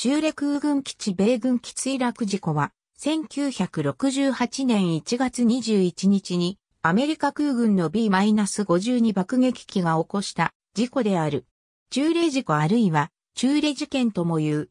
中レ空軍基地米軍基墜落事故は、1968年1月21日に、アメリカ空軍の B-52 爆撃機が起こした事故である。中例事故あるいは、中例事件とも言う。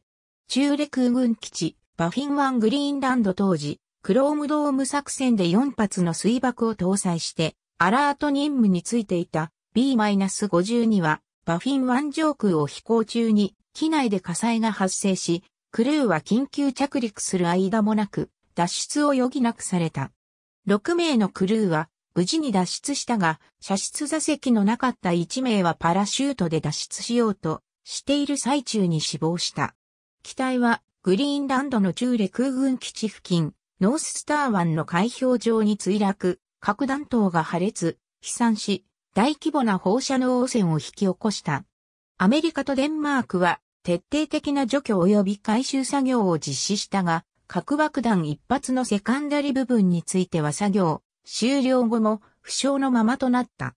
中例空軍基地、バフィン湾グリーンランド当時、クロームドーム作戦で4発の水爆を搭載して、アラート任務についていた B-52 は、バフィン湾上空を飛行中に機内で火災が発生し、クルーは緊急着陸する間もなく、脱出を余儀なくされた。6名のクルーは無事に脱出したが、射出座席のなかった1名はパラシュートで脱出しようとしている最中に死亡した。機体はグリーンランドの中レ空軍基地付近、ノーススター湾の海氷上に墜落、核弾頭が破裂、飛散し、大規模な放射能汚染を引き起こした。アメリカとデンマークは徹底的な除去及び回収作業を実施したが、核爆弾一発のセカンダリ部分については作業、終了後も負傷のままとなった。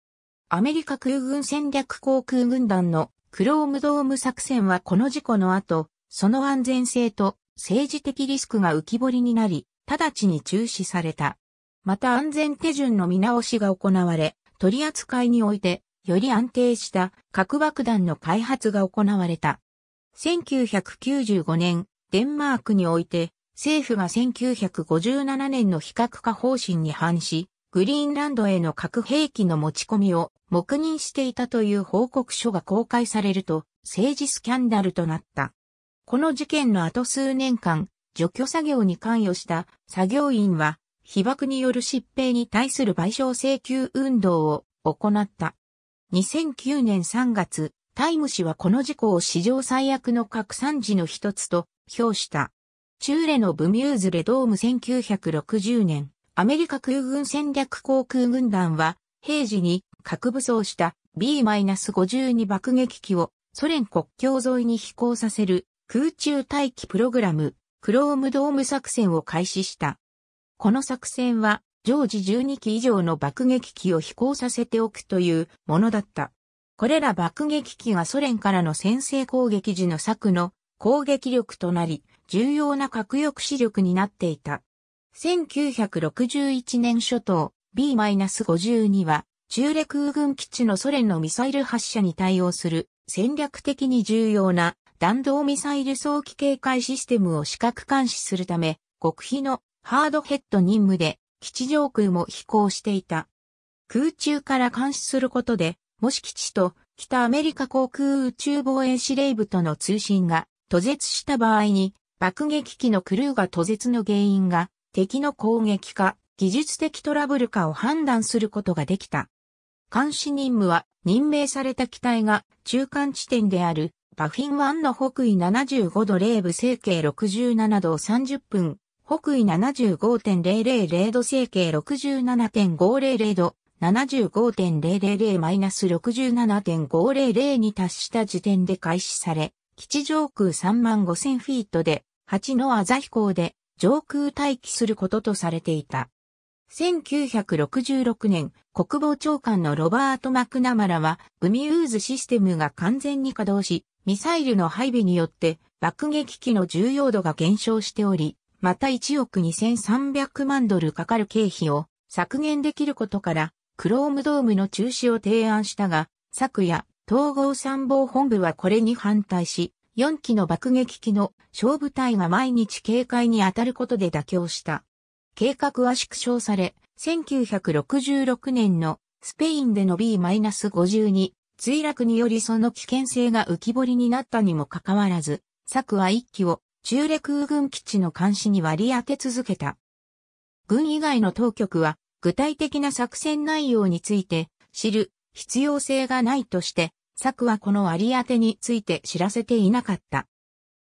アメリカ空軍戦略航空軍団のクロームドーム作戦はこの事故の後、その安全性と政治的リスクが浮き彫りになり、直ちに中止された。また安全手順の見直しが行われ、取り扱いにおいて、より安定した核爆弾の開発が行われた。1995年、デンマークにおいて、政府が1957年の非核化方針に反し、グリーンランドへの核兵器の持ち込みを黙認していたという報告書が公開されると、政治スキャンダルとなった。この事件の後数年間、除去作業に関与した作業員は、被爆による疾病に対する賠償請求運動を行った。2009年3月、タイム氏はこの事故を史上最悪の拡散時の一つと評した。チューレのブミューズレドーム1960年、アメリカ空軍戦略航空軍団は、平時に核武装した B-52 爆撃機をソ連国境沿いに飛行させる空中待機プログラム、クロームドーム作戦を開始した。この作戦は、常時12機以上の爆撃機を飛行させておくというものだった。これら爆撃機がソ連からの先制攻撃時の策の攻撃力となり、重要な核抑止力になっていた。1961年初頭、B-52 は、中陸空軍基地のソ連のミサイル発射に対応する戦略的に重要な弾道ミサイル早期警戒システムを視覚監視するため、極秘のハードヘッド任務で基地上空も飛行していた。空中から監視することでもし基地と北アメリカ航空宇宙防衛司令部との通信が途絶した場合に爆撃機のクルーが途絶の原因が敵の攻撃か技術的トラブルかを判断することができた。監視任務は任命された機体が中間地点であるバフィン湾の北緯75度0部整形67度30分、北緯75.000度整形67.500度、75.000-67.500に達した時点で開始され、基地上空3万5000フィートで、8のあ飛行で上空待機することとされていた。1966年、国防長官のロバート・マクナマラは、グミューズシステムが完全に稼働し、ミサイルの配備によって爆撃機の重要度が減少しており、また1億2300万ドルかかる経費を削減できることから、クロームドームの中止を提案したが、昨夜、統合参謀本部はこれに反対し、4機の爆撃機の小部隊が毎日警戒に当たることで妥協した。計画は縮小され、1966年のスペインでの B-52 墜落によりその危険性が浮き彫りになったにもかかわらず、昨は1機を中レ空軍基地の監視に割り当て続けた。軍以外の当局は具体的な作戦内容について知る必要性がないとして、作はこの割り当てについて知らせていなかった。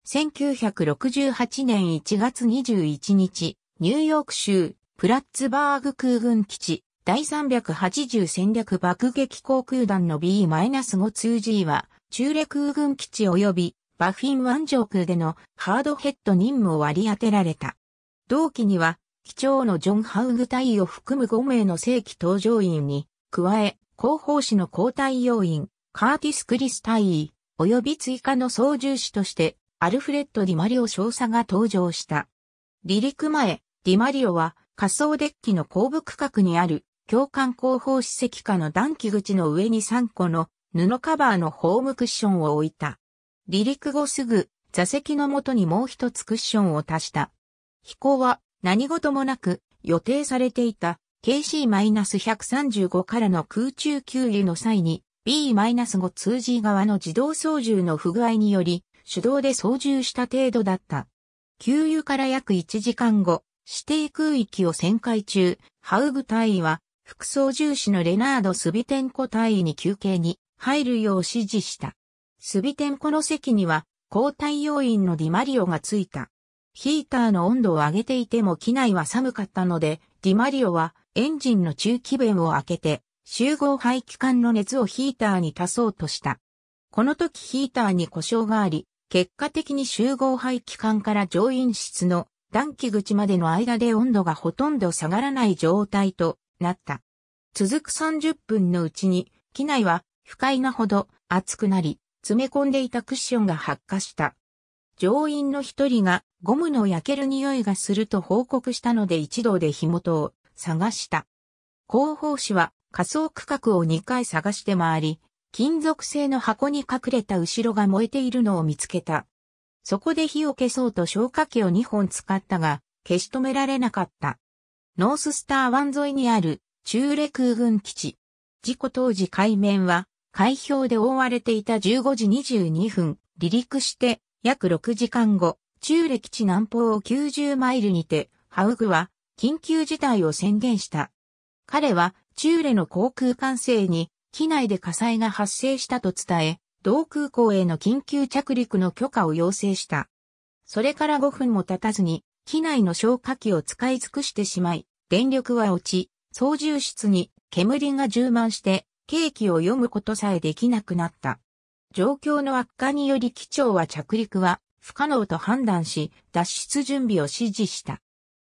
1968年1月21日、ニューヨーク州プラッツバーグ空軍基地第380戦略爆撃航空団の B-52G は、中略空軍基地及びバフィン湾上空でのハードヘッド任務を割り当てられた。同期には機長のジョン・ハウグ隊を含む5名の正規搭乗員に、加え、広報士の交代要員、カーティス・クリス隊員、及び追加の操縦士として、アルフレッド・ディマリオ少佐が登場した。離陸前、ディマリオは仮想デッキの後部区画にある教官後方史跡下の暖気口の上に3個の布カバーのホームクッションを置いた。離陸後すぐ座席の元にもう一つクッションを足した。飛行は何事もなく予定されていた KC-135 からの空中給油の際に b 5じ側の自動操縦の不具合により手動で操縦した程度だった。給油から約1時間後、指定空域を旋回中、ハウグ隊員は副操縦士のレナード・スビテンコ隊員に休憩に入るよう指示した。スビテンコの席には交代要員のディマリオがついた。ヒーターの温度を上げていても機内は寒かったので、ディマリオはエンジンの中気弁を開けて、集合排気管の熱をヒーターに足そうとした。この時ヒーターに故障があり、結果的に集合排気管から乗員室の暖気口までの間で温度がほとんど下がらない状態となった。続く30分のうちに、機内は不快なほど熱くなり、詰め込んでいたクッションが発火した。乗員の一人がゴムの焼ける匂いがすると報告したので一同で火元を探した。広報誌は仮想区画を2回探して回り、金属製の箱に隠れた後ろが燃えているのを見つけた。そこで火を消そうと消火器を2本使ったが、消し止められなかった。ノーススター湾沿いにある中レ空軍基地。事故当時海面は海氷で覆われていた15時22分、離陸して約6時間後、中歴地南方を90マイルにて、ハウグは緊急事態を宣言した。彼は中レの航空管制に機内で火災が発生したと伝え、同空港への緊急着陸の許可を要請した。それから5分も経たずに、機内の消火器を使い尽くしてしまい、電力は落ち、操縦室に煙が充満して、ケーキを読むことさえできなくなった。状況の悪化により機長は着陸は不可能と判断し、脱出準備を指示した。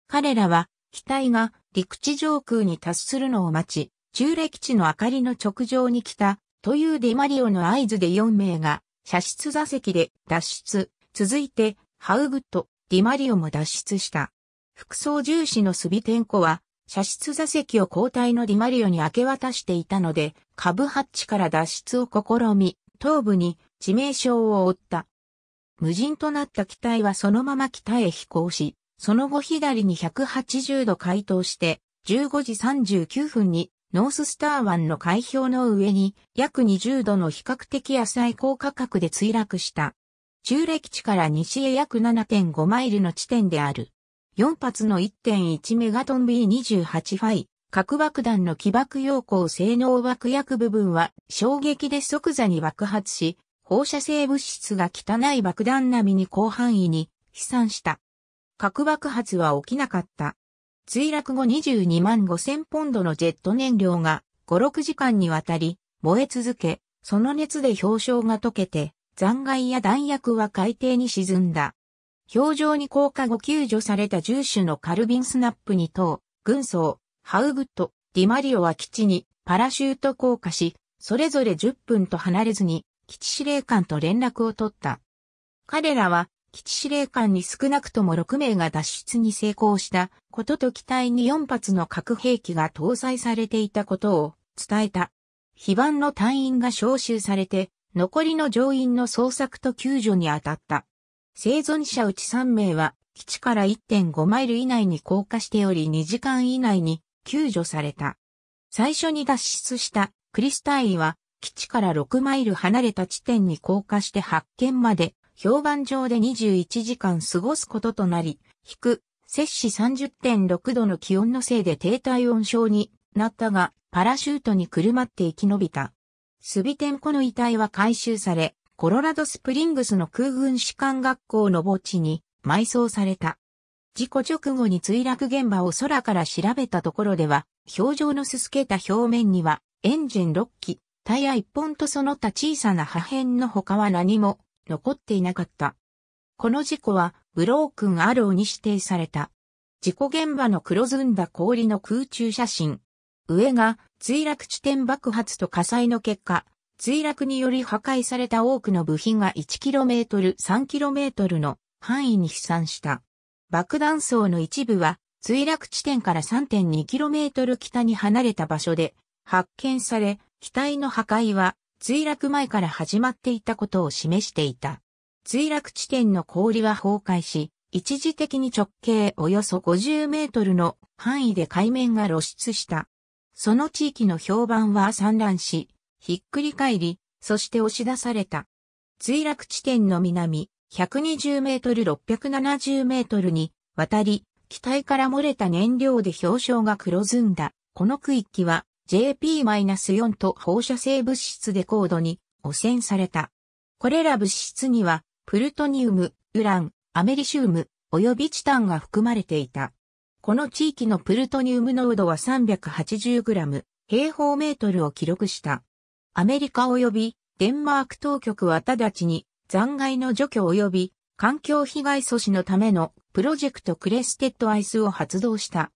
彼らは、機体が陸地上空に達するのを待ち、中歴地の明かりの直上に来た、というデマリオの合図で4名が、射出座席で脱出。続いて、ハウグッド、ディマリオも脱出した。服装重視のスビテンコは、射出座席を交代のディマリオに明け渡していたので、カブハッチから脱出を試み、頭部に致命傷を負った。無人となった機体はそのまま北へ飛行し、その後左に180度回答して、15時39分にノーススター湾の海氷の上に約20度の比較的浅い高価格で墜落した。中歴地から西へ約7.5マイルの地点である。4発の1.1メガトン B28 ファイ、核爆弾の起爆要項性能爆薬部分は衝撃で即座に爆発し、放射性物質が汚い爆弾並みに広範囲に飛散した。核爆発は起きなかった。墜落後22万5000ポンドのジェット燃料が5、6時間にわたり燃え続け、その熱で氷床が溶けて、残骸や弾薬は海底に沈んだ。氷上に降下後救助された重種のカルビンスナップ2等、軍曹、ハウグとディマリオは基地にパラシュート降下し、それぞれ10分と離れずに基地司令官と連絡を取った。彼らは基地司令官に少なくとも6名が脱出に成功したことと機体に4発の核兵器が搭載されていたことを伝えた。非番の隊員が招集されて、残りの乗員の捜索と救助に当たった。生存者うち3名は基地から1.5マイル以内に降下しており2時間以内に救助された。最初に脱出したクリスタイは基地から6マイル離れた地点に降下して発見まで評判上で21時間過ごすこととなり、引く、摂氏30.6度の気温のせいで低体温症になったが、パラシュートにくるまって生き延びた。スビテンコの遺体は回収され、コロラドスプリングスの空軍士官学校の墓地に埋葬された。事故直後に墜落現場を空から調べたところでは、表情のすすけた表面には、エンジン6機、タイヤ1本とその他小さな破片の他は何も残っていなかった。この事故は、ブロークンアローに指定された。事故現場の黒ずんだ氷の空中写真。上が墜落地点爆発と火災の結果、墜落により破壊された多くの部品が 1km、3km の範囲に飛散した。爆弾層の一部は墜落地点から 3.2km 北に離れた場所で発見され、機体の破壊は墜落前から始まっていたことを示していた。墜落地点の氷は崩壊し、一時的に直径およそ50メートルの範囲で海面が露出した。その地域の評判は散乱し、ひっくり返り、そして押し出された。墜落地点の南、120メートル670メートルに渡り、機体から漏れた燃料で氷床が黒ずんだ。この区域は JP-4 と放射性物質で高度に汚染された。これら物質にはプルトニウム、ウラン、アメリシウム、及びチタンが含まれていた。この地域のプルトニウム濃度は3 8 0ム平方メートルを記録した。アメリカ及びデンマーク当局は直ちに残骸の除去及び環境被害阻止のためのプロジェクトクレステッドアイスを発動した。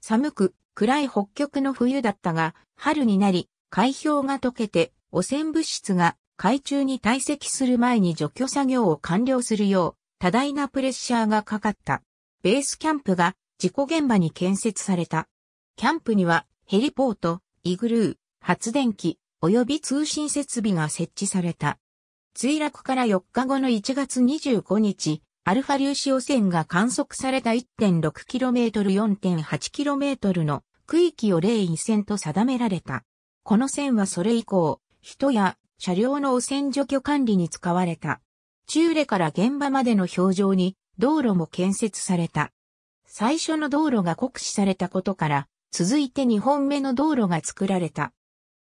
寒く暗い北極の冬だったが、春になり、海氷が溶けて汚染物質が海中に堆積する前に除去作業を完了するよう多大なプレッシャーがかかった。ベースキャンプが事故現場に建設された。キャンプにはヘリポート、イグルー、発電機、及び通信設備が設置された。墜落から4日後の1月25日、アルファ粒子汚染が観測された 1.6km4.8km の区域を例位線と定められた。この線はそれ以降、人や車両の汚染除去管理に使われた。中レから現場までの表情に道路も建設された。最初の道路が酷使されたことから、続いて2本目の道路が作られた。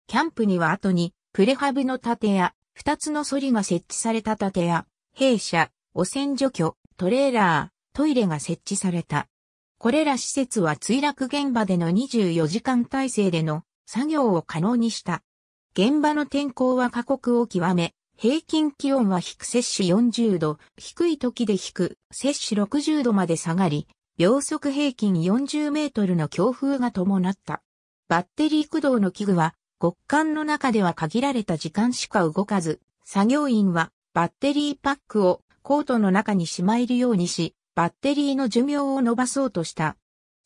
キャンプには後にプレハブの建屋、二つのソリが設置された建屋、弊社、汚染除去、トレーラー、トイレが設置された。これら施設は墜落現場での24時間体制での作業を可能にした。現場の天候は過酷を極め、平均気温は低摂取40度、低い時で低摂取60度まで下がり、秒速平均40メートルの強風が伴った。バッテリー駆動の器具は極寒の中では限られた時間しか動かず、作業員はバッテリーパックをコートの中にしまえるようにし、バッテリーの寿命を伸ばそうとした。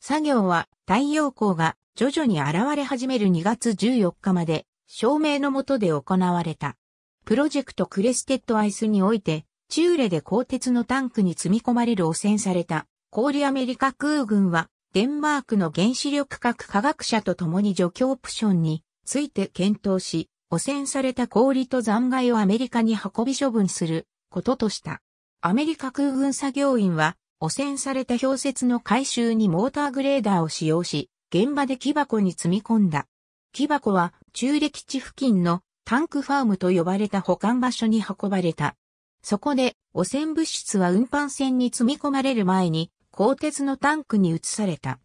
作業は太陽光が徐々に現れ始める2月14日まで照明の下で行われた。プロジェクトクレステッドアイスにおいて、チューレで鋼鉄のタンクに積み込まれる汚染された氷アメリカ空軍はデンマークの原子力核科学者と共に除去オプションについて検討し、汚染された氷と残骸をアメリカに運び処分することとした。アメリカ空軍作業員は、汚染された氷雪の回収にモーターグレーダーを使用し、現場で木箱に積み込んだ。木箱は、中歴地付近のタンクファームと呼ばれた保管場所に運ばれた。そこで、汚染物質は運搬船に積み込まれる前に、鋼鉄のタンクに移された。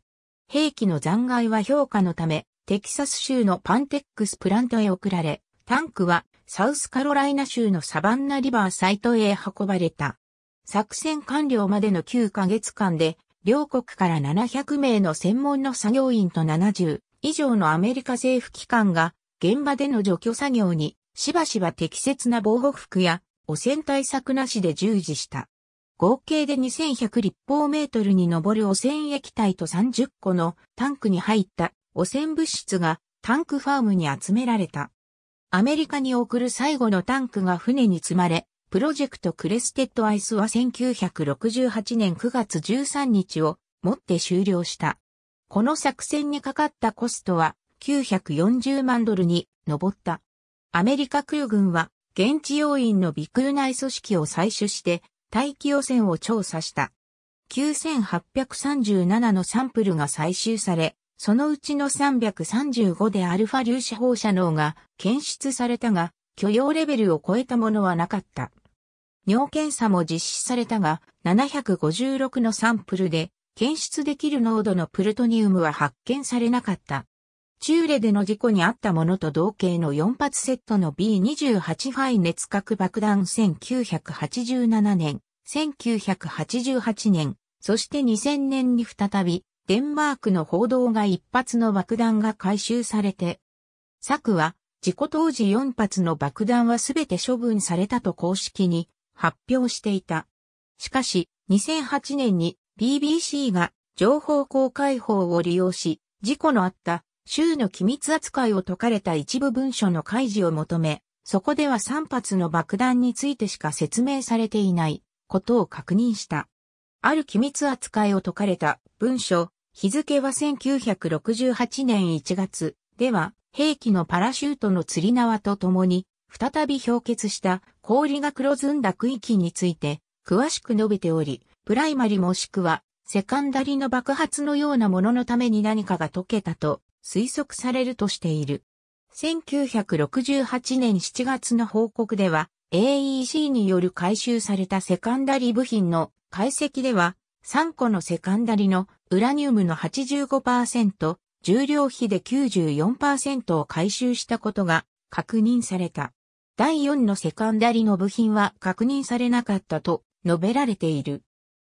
兵器の残骸は評価のため、テキサス州のパンテックスプラントへ送られ、タンクはサウスカロライナ州のサバンナリバーサイトへ運ばれた。作戦完了までの9ヶ月間で、両国から700名の専門の作業員と70以上のアメリカ政府機関が現場での除去作業にしばしば適切な防護服や汚染対策なしで従事した。合計で2100立方メートルに上る汚染液体と30個のタンクに入った汚染物質がタンクファームに集められた。アメリカに送る最後のタンクが船に積まれ、プロジェクトクレステッドアイスは1968年9月13日をもって終了した。この作戦にかかったコストは940万ドルに上った。アメリカ空軍は現地要員の微空内組織を採取して大気汚染を調査した。9837のサンプルが採集され、そのうちの335でアルファ粒子放射能が検出されたが、許容レベルを超えたものはなかった。尿検査も実施されたが、756のサンプルで検出できる濃度のプルトニウムは発見されなかった。チューレでの事故にあったものと同型の4発セットの B28 ファイ熱核爆弾1987年、1988年、そして2000年に再びデンマークの報道が一発の爆弾が回収されて、作は、事故当時4発の爆弾はすべて処分されたと公式に発表していた。しかし、2008年に BBC が情報公開法を利用し、事故のあった州の機密扱いを解かれた一部文書の開示を求め、そこでは3発の爆弾についてしか説明されていないことを確認した。ある機密扱いを解かれた文書日付は1968年1月では、兵器のパラシュートの釣り縄とともに、再び氷結した氷が黒ずんだ区域について、詳しく述べており、プライマリもしくは、セカンダリの爆発のようなもののために何かが溶けたと推測されるとしている。1968年7月の報告では、AEC による回収されたセカンダリ部品の解析では、3個のセカンダリのウラニウムの85%、重量比で94%を回収したことが確認された。第4のセカンダリの部品は確認されなかったと述べられている。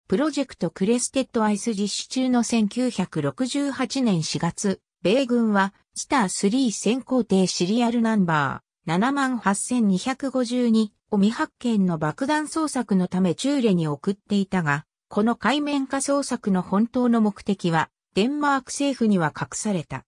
プロジェクトクレステッドアイス実施中の1968年4月、米軍はスター3先行艇シリアルナンバー78252を未発見の爆弾捜索のためチューレに送っていたが、この海面化捜索の本当の目的は、デンマーク政府には隠された。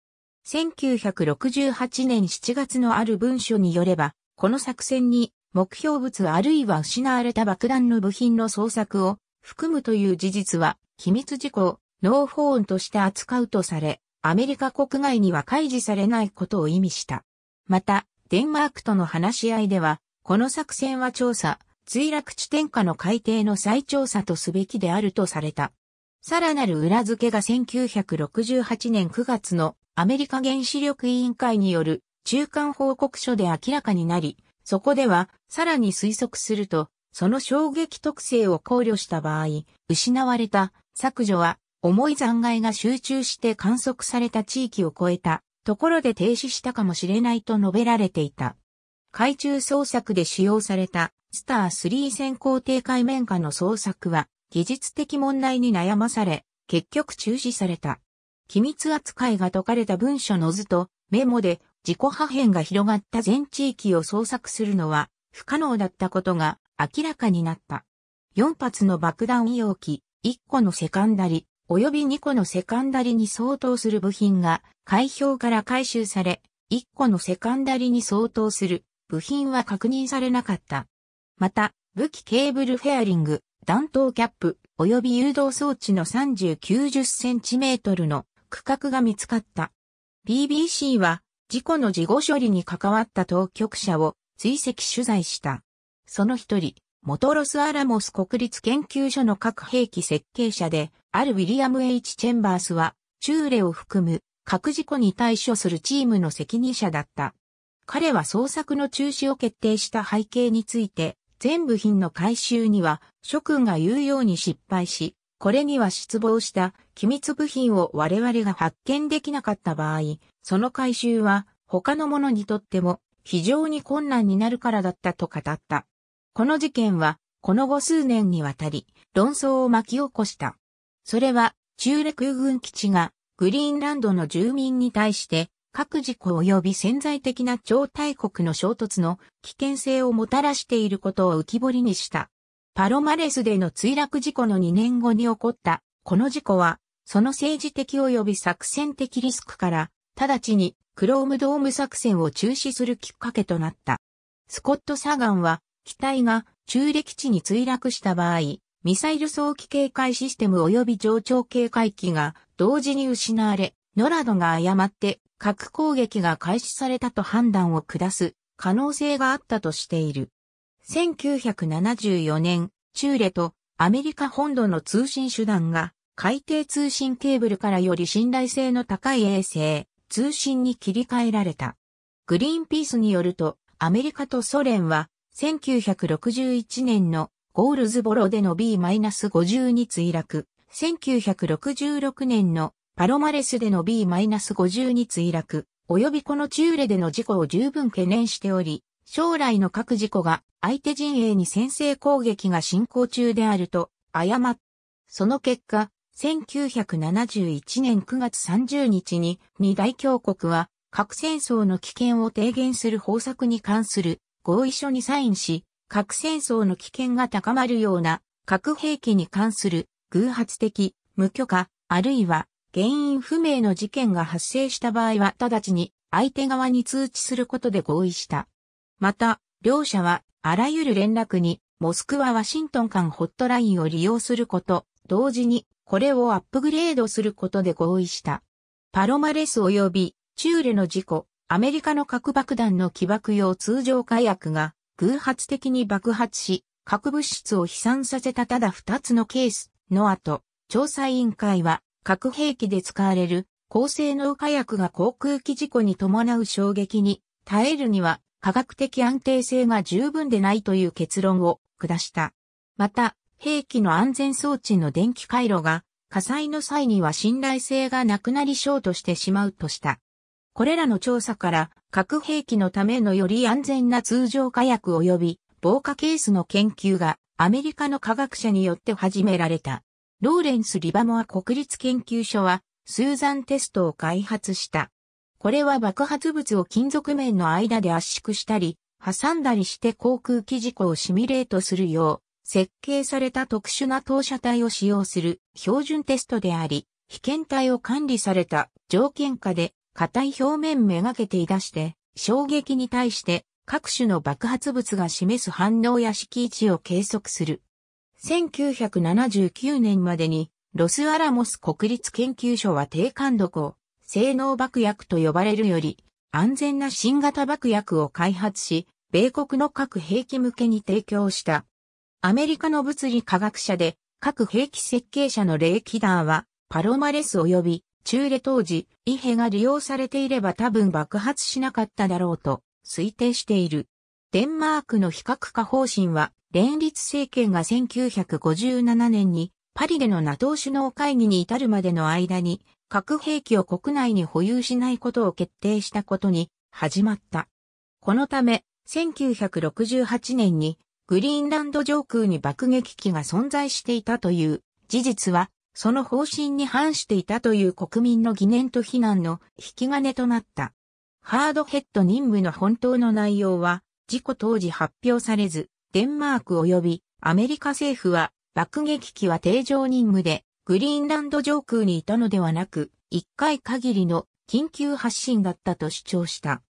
1968年7月のある文書によれば、この作戦に目標物あるいは失われた爆弾の部品の捜索を含むという事実は、機密事項、ノーフォーンとして扱うとされ、アメリカ国外には開示されないことを意味した。また、デンマークとの話し合いでは、この作戦は調査、墜落地点下の海底の再調査とすべきであるとされた。さらなる裏付けが1968年9月のアメリカ原子力委員会による中間報告書で明らかになり、そこではさらに推測すると、その衝撃特性を考慮した場合、失われた削除は重い残骸が集中して観測された地域を超えたところで停止したかもしれないと述べられていた。海中捜索で使用されたスター3先行定界面下の捜索は、技術的問題に悩まされ、結局中止された。機密扱いが解かれた文書の図とメモで自己破片が広がった全地域を捜索するのは不可能だったことが明らかになった。4発の爆弾容器、1個のセカンダリ、及び2個のセカンダリに相当する部品が開票から回収され、1個のセカンダリに相当する部品は確認されなかった。また、武器ケーブルフェアリング、弾頭キャップ、及び誘導装置の30、90センチメートルの区画が見つかった。BBC は事故の事後処理に関わった当局者を追跡取材した。その一人、モトロス・アラモス国立研究所の核兵器設計者で、あるウィリアム・ H・ チェンバースは、チューレを含む核事故に対処するチームの責任者だった。彼は捜索の中止を決定した背景について、全部品の回収には諸君が言うように失敗し、これには失望した機密部品を我々が発見できなかった場合、その回収は他の者にとっても非常に困難になるからだったと語った。この事件は、この後数年にわたり、論争を巻き起こした。それは、中略軍基地が、グリーンランドの住民に対して、各事故及び潜在的な超大国の衝突の危険性をもたらしていることを浮き彫りにした。パロマレスでの墜落事故の2年後に起こった、この事故は、その政治的及び作戦的リスクから、直ちにクロームドーム作戦を中止するきっかけとなった。スコット・サガンは、機体が中歴地に墜落した場合、ミサイル早期警戒システム及び上長警戒機が同時に失われ、ノラドが誤って核攻撃が開始されたと判断を下す可能性があったとしている。1974年、チューレとアメリカ本土の通信手段が海底通信ケーブルからより信頼性の高い衛星、通信に切り替えられた。グリーンピースによると、アメリカとソ連は1961年のゴールズボロでの B-52 墜落、1966年のパロマレスでの B-50 に墜落、及びこのチューレでの事故を十分懸念しており、将来の各事故が相手陣営に先制攻撃が進行中であると、誤っ。その結果、1971年9月30日に、二大強国は、核戦争の危険を低減する方策に関する合意書にサインし、核戦争の危険が高まるような核兵器に関する偶発的、無許可、あるいは原因不明の事件が発生した場合は直ちに相手側に通知することで合意した。また、両者はあらゆる連絡にモスクワ・ワシントン間ホットラインを利用すること、同時にこれをアップグレードすることで合意した。パロマレス及びチューレの事故、アメリカの核爆弾の起爆用通常火薬が偶発的に爆発し、核物質を飛散させたただ二つのケースの後、調査委員会は核兵器で使われる高性能火薬が航空機事故に伴う衝撃に耐えるには科学的安定性が十分でないという結論を下した。また、兵器の安全装置の電気回路が火災の際には信頼性がなくなりショートしてしまうとした。これらの調査から核兵器のためのより安全な通常火薬及び防火ケースの研究がアメリカの科学者によって始められた。ローレンス・リバモア国立研究所は、スーザンテストを開発した。これは爆発物を金属面の間で圧縮したり、挟んだりして航空機事故をシミュレートするよう、設計された特殊な投射体を使用する標準テストであり、被験体を管理された条件下で硬い表面めがけていだして、衝撃に対して各種の爆発物が示す反応や敷位置を計測する。1979年までに、ロスアラモス国立研究所は低感度を、性能爆薬と呼ばれるより、安全な新型爆薬を開発し、米国の核兵器向けに提供した。アメリカの物理科学者で、核兵器設計者のレイ・キダーは、パロマレス及び、中レ当時、イヘが利用されていれば多分爆発しなかっただろうと推定している。デンマークの非核化方針は、連立政権が1957年にパリでの NATO 首脳会議に至るまでの間に、核兵器を国内に保有しないことを決定したことに始まった。このため、1968年にグリーンランド上空に爆撃機が存在していたという事実は、その方針に反していたという国民の疑念と非難の引き金となった。ハードヘッド任務の本当の内容は、事故当時発表されず、デンマーク及びアメリカ政府は爆撃機は定常任務でグリーンランド上空にいたのではなく、1回限りの緊急発進だったと主張した。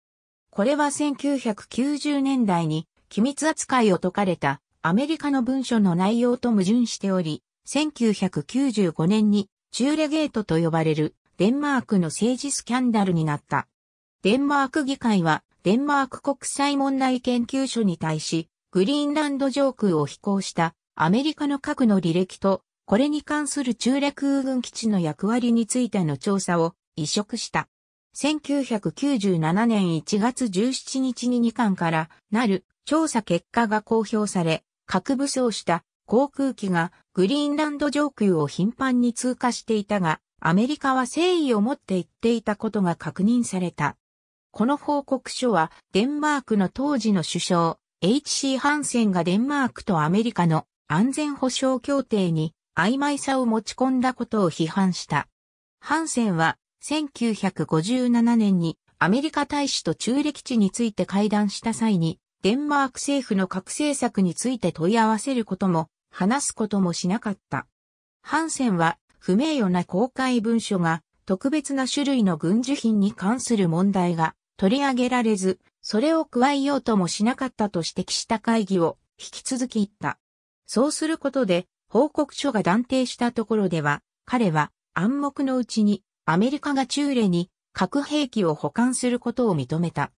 これは1990年代に機密扱いを解かれたアメリカの文書の内容と矛盾しており、1995年にチューレゲートと呼ばれるデンマークの政治スキャンダルになった。デンマーク議会はデンマーク国際問題研究所に対し、グリーンランド上空を飛行したアメリカの核の履歴と、これに関する中略空軍基地の役割についての調査を移植した。1997年1月17日に2巻からなる調査結果が公表され、核武装した航空機がグリーンランド上空を頻繁に通過していたが、アメリカは誠意を持って行っていたことが確認された。この報告書は、デンマークの当時の首相、H.C. ハンセンがデンマークとアメリカの安全保障協定に曖昧さを持ち込んだことを批判した。ハンセンは、1957年にアメリカ大使と中歴地について会談した際に、デンマーク政府の核政策について問い合わせることも、話すこともしなかった。ハンセンは、不名誉な公開文書が、特別な種類の軍需品に関する問題が取り上げられず、それを加えようともしなかったと指摘した会議を引き続き言った。そうすることで、報告書が断定したところでは、彼は暗黙のうちにアメリカが中レに核兵器を保管することを認めた。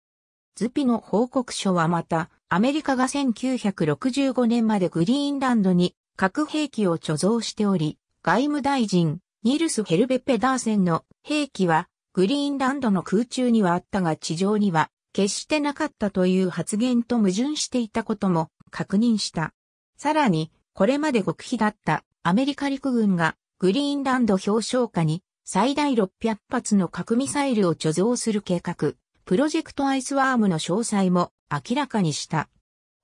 ズピの報告書はまた、アメリカが1965年までグリーンランドに核兵器を貯蔵しており、外務大臣、ニルス・ヘルベ・ペダーセンの兵器はグリーンランドの空中にはあったが地上には決してなかったという発言と矛盾していたことも確認した。さらに、これまで極秘だったアメリカ陸軍がグリーンランド表彰下に最大600発の核ミサイルを貯蔵する計画、プロジェクトアイスワームの詳細も明らかにした。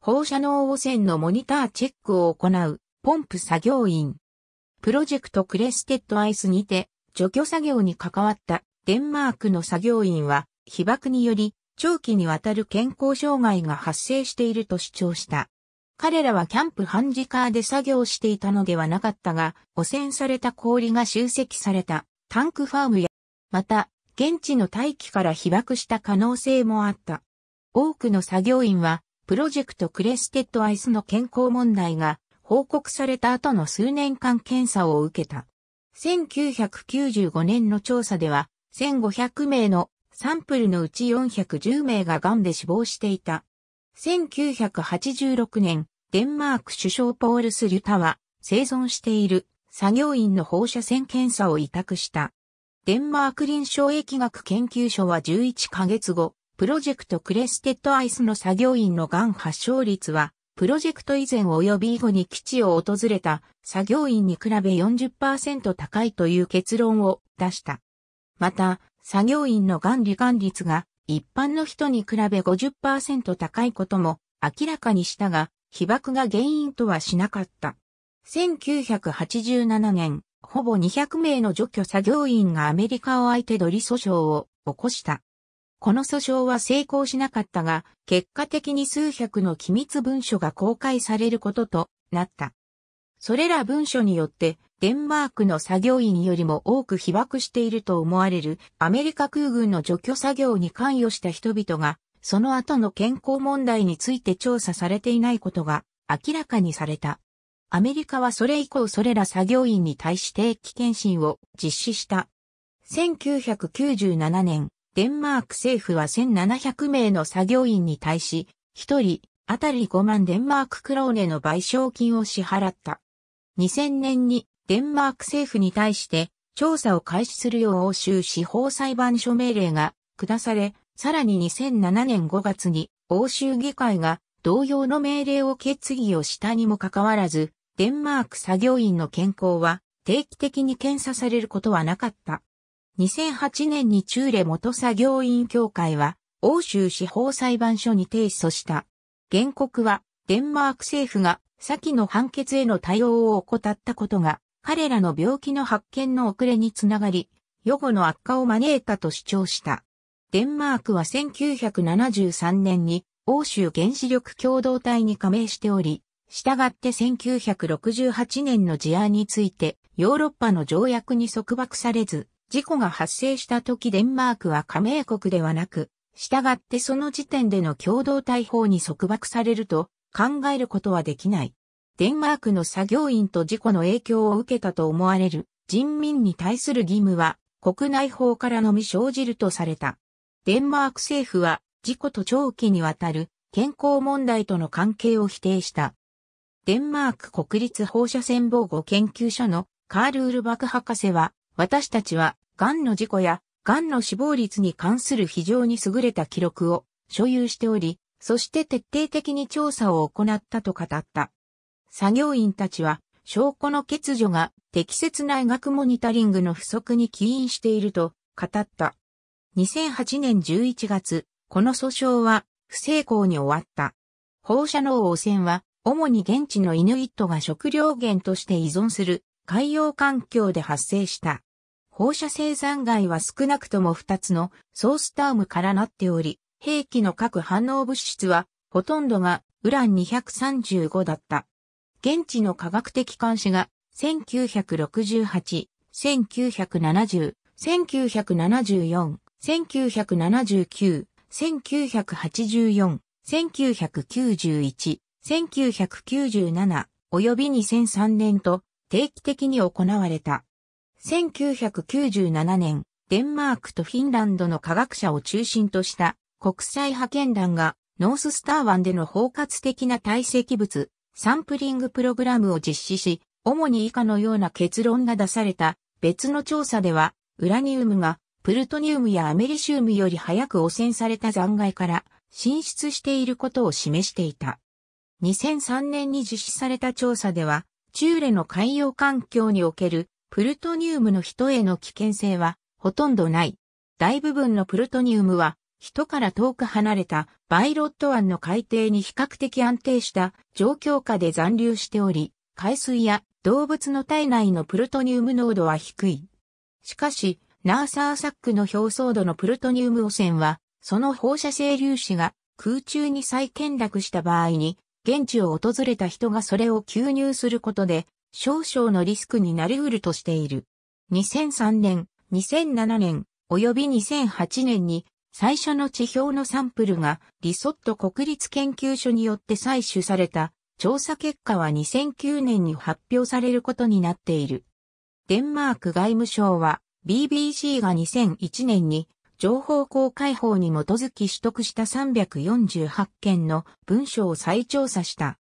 放射能汚染のモニターチェックを行うポンプ作業員。プロジェクトクレステッドアイスにて除去作業に関わったデンマークの作業員は、被爆により、長期にわたる健康障害が発生していると主張した。彼らはキャンプハンジカーで作業していたのではなかったが、汚染された氷が集積されたタンクファームや、また、現地の大気から被爆した可能性もあった。多くの作業員は、プロジェクトクレステッドアイスの健康問題が報告された後の数年間検査を受けた。1995年の調査では、1500名のサンプルのうち410名が癌で死亡していた。1986年、デンマーク首相ポールス・リュタは生存している作業員の放射線検査を委託した。デンマーク臨床疫学研究所は11ヶ月後、プロジェクトクレステッドアイスの作業員の癌発症率は、プロジェクト以前及び以後に基地を訪れた作業員に比べ40%高いという結論を出した。また、作業員のがん罹患率が一般の人に比べ50%高いことも明らかにしたが、被爆が原因とはしなかった。1987年、ほぼ200名の除去作業員がアメリカを相手取り訴訟を起こした。この訴訟は成功しなかったが、結果的に数百の機密文書が公開されることとなった。それら文書によってデンマークの作業員よりも多く被爆していると思われるアメリカ空軍の除去作業に関与した人々が、その後の健康問題について調査されていないことが明らかにされた。アメリカはそれ以降それら作業員に対して危険診を実施した。1997年、デンマーク政府は1700名の作業員に対し、1人あたり5万デンマーククローネの賠償金を支払った。2000年にデンマーク政府に対して調査を開始するよう欧州司法裁判所命令が下され、さらに2007年5月に欧州議会が同様の命令を決議をしたにもかかわらず、デンマーク作業員の健康は定期的に検査されることはなかった。2008年に中レ元作業員協会は欧州司法裁判所に提訴した。原告はデンマーク政府が先の判決への対応を怠ったことが彼らの病気の発見の遅れにつながり、予後の悪化を招いたと主張した。デンマークは1973年に欧州原子力共同体に加盟しており、従って1968年の事案についてヨーロッパの条約に束縛されず、事故が発生した時デンマークは加盟国ではなく、従ってその時点での共同体法に束縛されると考えることはできない。デンマークの作業員と事故の影響を受けたと思われる人民に対する義務は国内法からのみ生じるとされた。デンマーク政府は事故と長期にわたる健康問題との関係を否定した。デンマーク国立放射線防護研究所のカール・ウルバク博士は、私たちは、癌の事故や、癌の死亡率に関する非常に優れた記録を所有しており、そして徹底的に調査を行ったと語った。作業員たちは、証拠の欠如が適切な医学モニタリングの不足に起因していると語った。2008年11月、この訴訟は不成功に終わった。放射能汚染は主に現地のイヌイットが食料源として依存する海洋環境で発生した。放射性残骸は少なくとも2つのソースタームからなっており、兵器の各反応物質はほとんどがウラン235だった。現地の科学的監視が1968、1970、1974、1979、1984、1991、1997及び2003年と定期的に行われた。1997年、デンマークとフィンランドの科学者を中心とした国際派遣団がノーススター湾での包括的な堆積物サンプリングプログラムを実施し、主に以下のような結論が出された別の調査では、ウラニウムがプルトニウムやアメリシウムより早く汚染された残骸から進出していることを示していた。2003年に実施された調査では、チューレの海洋環境におけるプルトニウムの人への危険性はほとんどない。大部分のプルトニウムは人から遠く離れたバイロット湾の海底に比較的安定した状況下で残留しており、海水や動物の体内のプルトニウム濃度は低い。しかし、ナーサーサックの表層度のプルトニウム汚染は、その放射性粒子が空中に再転落した場合に、現地を訪れた人がそれを吸入することで、少々のリスクになり得るとしている。2003年、2007年、及び2008年に最初の地表のサンプルがリソット国立研究所によって採取された調査結果は2009年に発表されることになっている。デンマーク外務省は BBC が2001年に情報公開法に基づき取得した348件の文書を再調査した。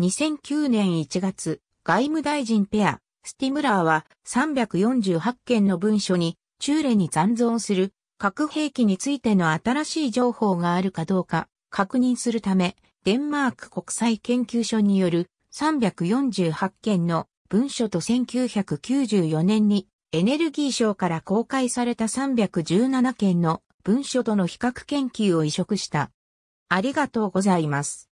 2009年1月、外務大臣ペア、スティムラーは348件の文書に、中レに残存する核兵器についての新しい情報があるかどうか確認するため、デンマーク国際研究所による348件の文書と1994年にエネルギー省から公開された317件の文書との比較研究を移植した。ありがとうございます。